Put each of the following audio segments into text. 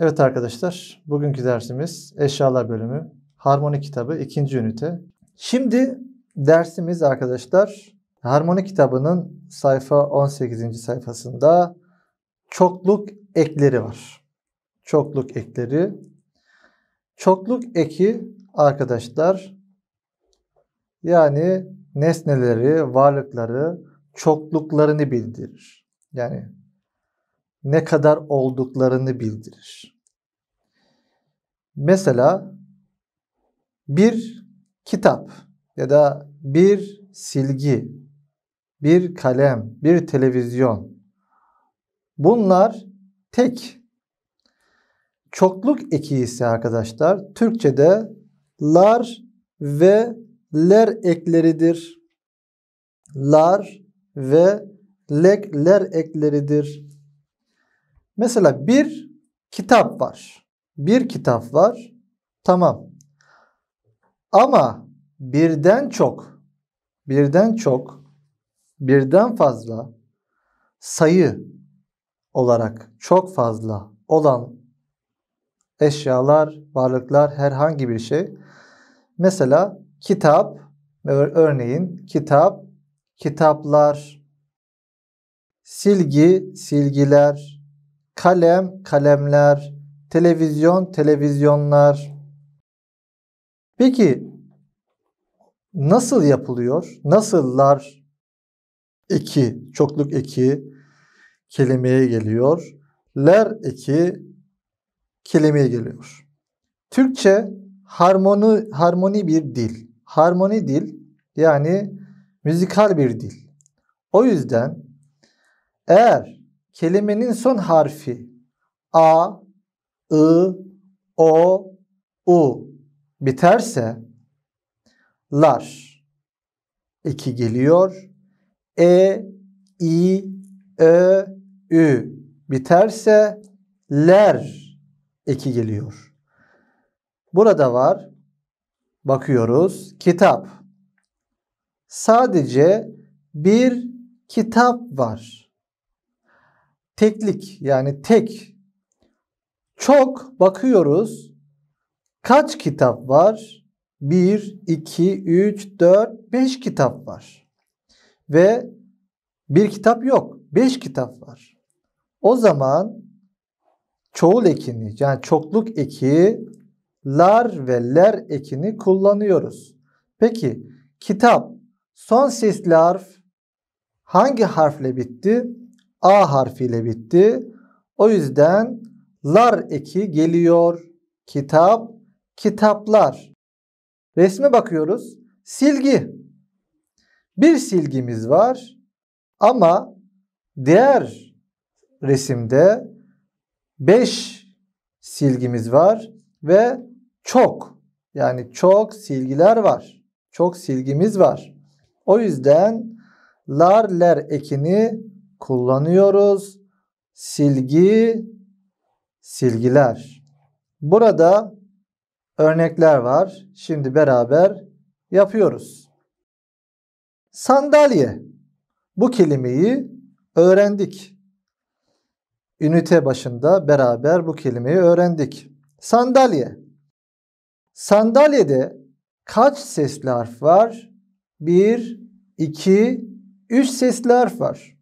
Evet arkadaşlar, bugünkü dersimiz eşyalar bölümü, harmoni kitabı ikinci ünite. Şimdi dersimiz arkadaşlar harmoni kitabının sayfa 18. sayfasında çokluk ekleri var. Çokluk ekleri. Çokluk eki arkadaşlar yani nesneleri, varlıkları çokluklarını bildirir. Yani ne kadar olduklarını bildirir. Mesela bir kitap ya da bir silgi, bir kalem, bir televizyon. Bunlar tek. Çokluk eki ise arkadaşlar Türkçe'de lar ve ler ekleridir. Lar ve lek ler ekleridir. Mesela bir kitap var. Bir kitap var. Tamam. Ama birden çok, birden çok, birden fazla sayı olarak çok fazla olan eşyalar, varlıklar, herhangi bir şey. Mesela kitap, örneğin kitap, kitaplar, silgi, silgiler, kalem, kalemler, televizyon, televizyonlar. Peki nasıl yapılıyor? Nasıllar eki, çokluk eki kelimeye geliyor. Ler eki kelimeye geliyor. Türkçe harmoni, harmoni bir dil. Harmoni dil yani müzikal bir dil. O yüzden eğer kelimenin son harfi a, I, o, u biterse lar eki geliyor. E, i, ö, ü biterse ler eki geliyor. Burada var. Bakıyoruz. Kitap. Sadece bir kitap var teklik yani tek. Çok bakıyoruz. Kaç kitap var? 1, 2, 3, 4, 5 kitap var. Ve bir kitap yok. 5 kitap var. O zaman çoğul ekini yani çokluk eki lar ve ler ekini kullanıyoruz. Peki kitap son sesli harf hangi harfle bitti? A harfiyle bitti. O yüzden lar eki geliyor. Kitap, kitaplar. Resme bakıyoruz. Silgi. Bir silgimiz var ama diğer resimde 5 silgimiz var ve çok yani çok silgiler var. Çok silgimiz var. O yüzden lar ler ekini kullanıyoruz. Silgi, silgiler. Burada örnekler var. Şimdi beraber yapıyoruz. Sandalye. Bu kelimeyi öğrendik. Ünite başında beraber bu kelimeyi öğrendik. Sandalye. Sandalyede kaç sesli harf var? 1, 2, 3 sesli harf var.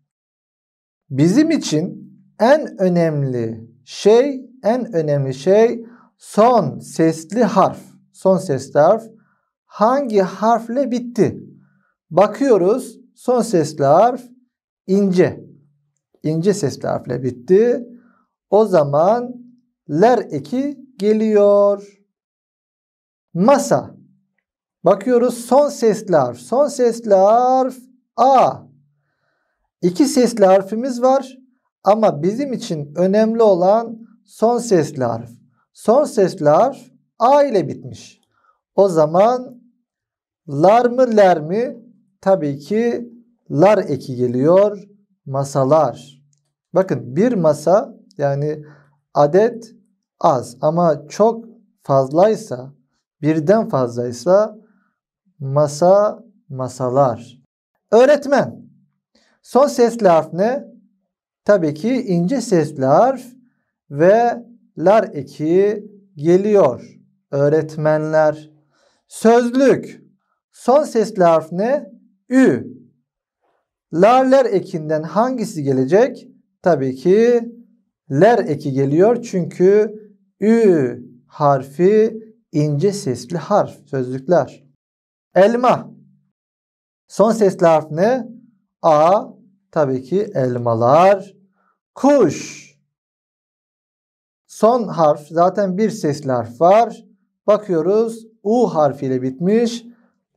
Bizim için en önemli şey, en önemli şey son sesli harf. Son sesli harf hangi harfle bitti? Bakıyoruz son sesli harf ince. İnce sesli harfle bitti. O zaman ler eki geliyor. Masa. Bakıyoruz son sesli harf. Son sesli harf A. İki sesli harfimiz var ama bizim için önemli olan son sesli harf. Son sesli harf A ile bitmiş. O zaman lar mı ler mi? Tabii ki lar eki geliyor. Masalar. Bakın bir masa yani adet az ama çok fazlaysa birden fazlaysa masa masalar. Öğretmen Son sesli harf ne? Tabii ki ince sesli harf ve lar eki geliyor. Öğretmenler. Sözlük. Son sesli harf ne? Ü. Larler ekinden hangisi gelecek? Tabii ki ler eki geliyor. Çünkü ü harfi ince sesli harf. Sözlükler. Elma. Son sesli harf ne? A tabii ki elmalar. Kuş. Son harf zaten bir sesli harf var. Bakıyoruz U harfiyle bitmiş.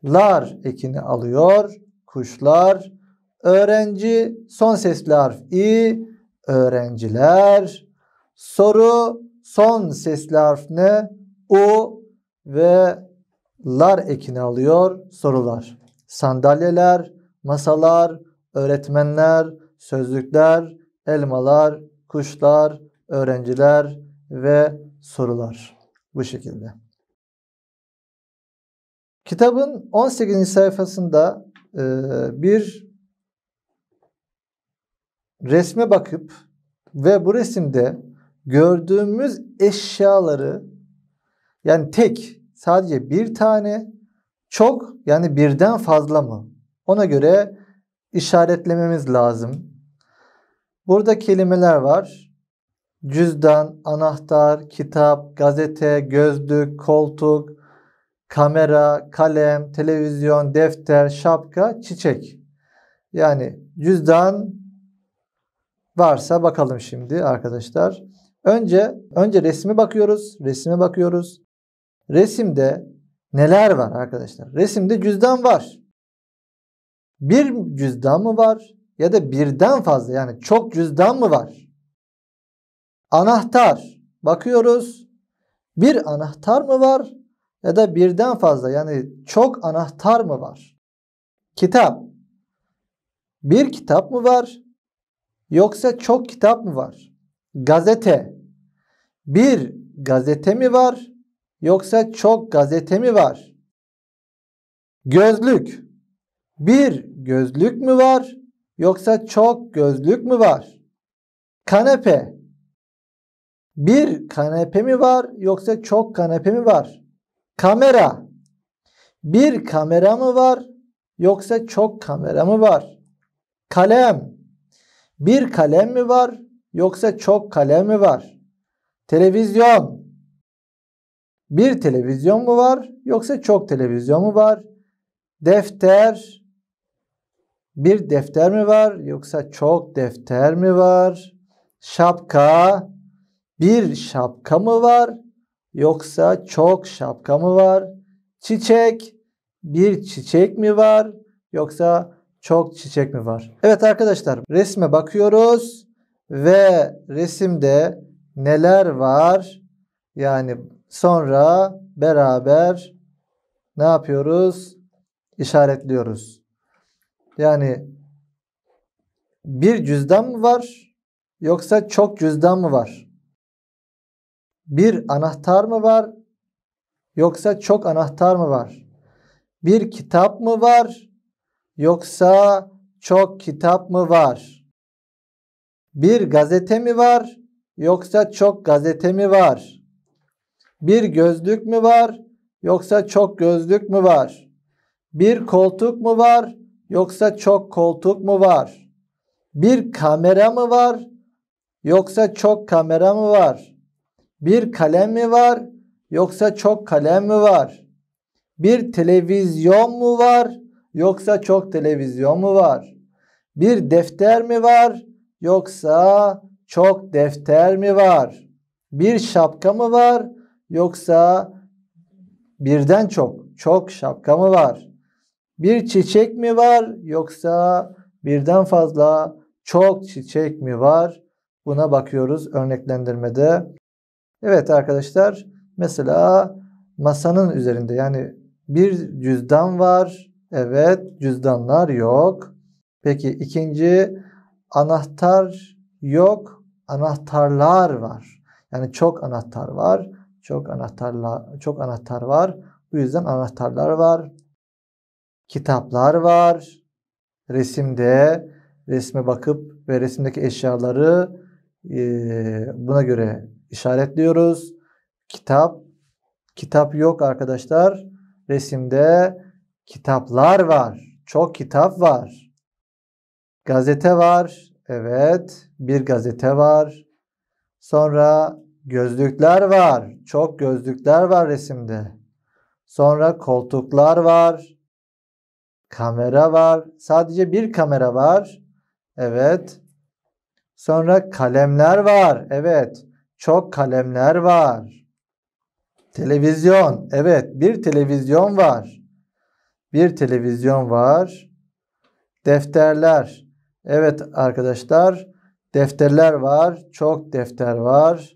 Lar ekini alıyor. Kuşlar. Öğrenci son sesli harf i. Öğrenciler. Soru son sesli harf ne? U ve lar ekini alıyor. Sorular. Sandalyeler, masalar, öğretmenler, sözlükler, elmalar, kuşlar, öğrenciler ve sorular. Bu şekilde. Kitabın 18. sayfasında e, bir resme bakıp ve bu resimde gördüğümüz eşyaları yani tek sadece bir tane çok yani birden fazla mı? Ona göre işaretlememiz lazım. Burada kelimeler var. Cüzdan, anahtar, kitap, gazete, gözlük, koltuk, kamera, kalem, televizyon, defter, şapka, çiçek. Yani cüzdan varsa bakalım şimdi arkadaşlar. Önce önce resmi bakıyoruz. Resme bakıyoruz. Resimde neler var arkadaşlar? Resimde cüzdan var. Bir cüzdan mı var ya da birden fazla yani çok cüzdan mı var? Anahtar bakıyoruz. Bir anahtar mı var ya da birden fazla yani çok anahtar mı var? Kitap. Bir kitap mı var yoksa çok kitap mı var? Gazete. Bir gazete mi var yoksa çok gazete mi var? Gözlük. Bir gözlük mü var yoksa çok gözlük mü var? Kanepe. Bir kanepe mi var yoksa çok kanepe mi var? Kamera. Bir kamera mı var yoksa çok kamera mı var? Kalem. Bir kalem mi var yoksa çok kalem mi var? Televizyon. Bir televizyon mu var yoksa çok televizyon mu var? Defter bir defter mi var yoksa çok defter mi var? Şapka bir şapka mı var yoksa çok şapka mı var? Çiçek bir çiçek mi var yoksa çok çiçek mi var? Evet arkadaşlar resme bakıyoruz ve resimde neler var? Yani sonra beraber ne yapıyoruz? İşaretliyoruz. Yani bir cüzdan mı var yoksa çok cüzdan mı var? Bir anahtar mı var yoksa çok anahtar mı var? Bir kitap mı var yoksa çok kitap mı var? Bir gazete mi var yoksa çok gazete mi var? Bir gözlük mü var yoksa çok gözlük mü var? Bir koltuk mu var yoksa çok koltuk mu var? Bir kamera mı var yoksa çok kamera mı var? Bir kalem mi var yoksa çok kalem mi var? Bir televizyon mu var yoksa çok televizyon mu var? Bir defter mi var yoksa çok defter mi var? Bir şapka mı var yoksa birden çok çok şapka mı var? bir çiçek mi var yoksa birden fazla çok çiçek mi var? Buna bakıyoruz örneklendirmede. Evet arkadaşlar mesela masanın üzerinde yani bir cüzdan var. Evet cüzdanlar yok. Peki ikinci anahtar yok. Anahtarlar var. Yani çok anahtar var. Çok anahtarla çok anahtar var. Bu yüzden anahtarlar var kitaplar var. Resimde resme bakıp ve resimdeki eşyaları e, buna göre işaretliyoruz. Kitap, kitap yok arkadaşlar. Resimde kitaplar var. Çok kitap var. Gazete var. Evet, bir gazete var. Sonra gözlükler var. Çok gözlükler var resimde. Sonra koltuklar var. Kamera var. Sadece bir kamera var. Evet. Sonra kalemler var. Evet. Çok kalemler var. Televizyon. Evet. Bir televizyon var. Bir televizyon var. Defterler. Evet arkadaşlar. Defterler var. Çok defter var.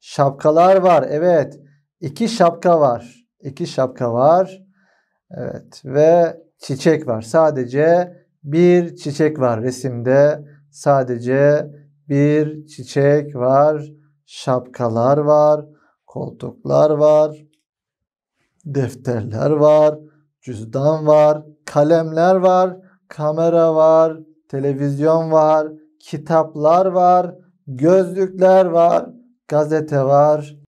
Şapkalar var. Evet. İki şapka var. İki şapka var. Evet. Ve çiçek var. Sadece bir çiçek var resimde. Sadece bir çiçek var. Şapkalar var, koltuklar var, defterler var, cüzdan var, kalemler var, kamera var, televizyon var, kitaplar var, gözlükler var, gazete var,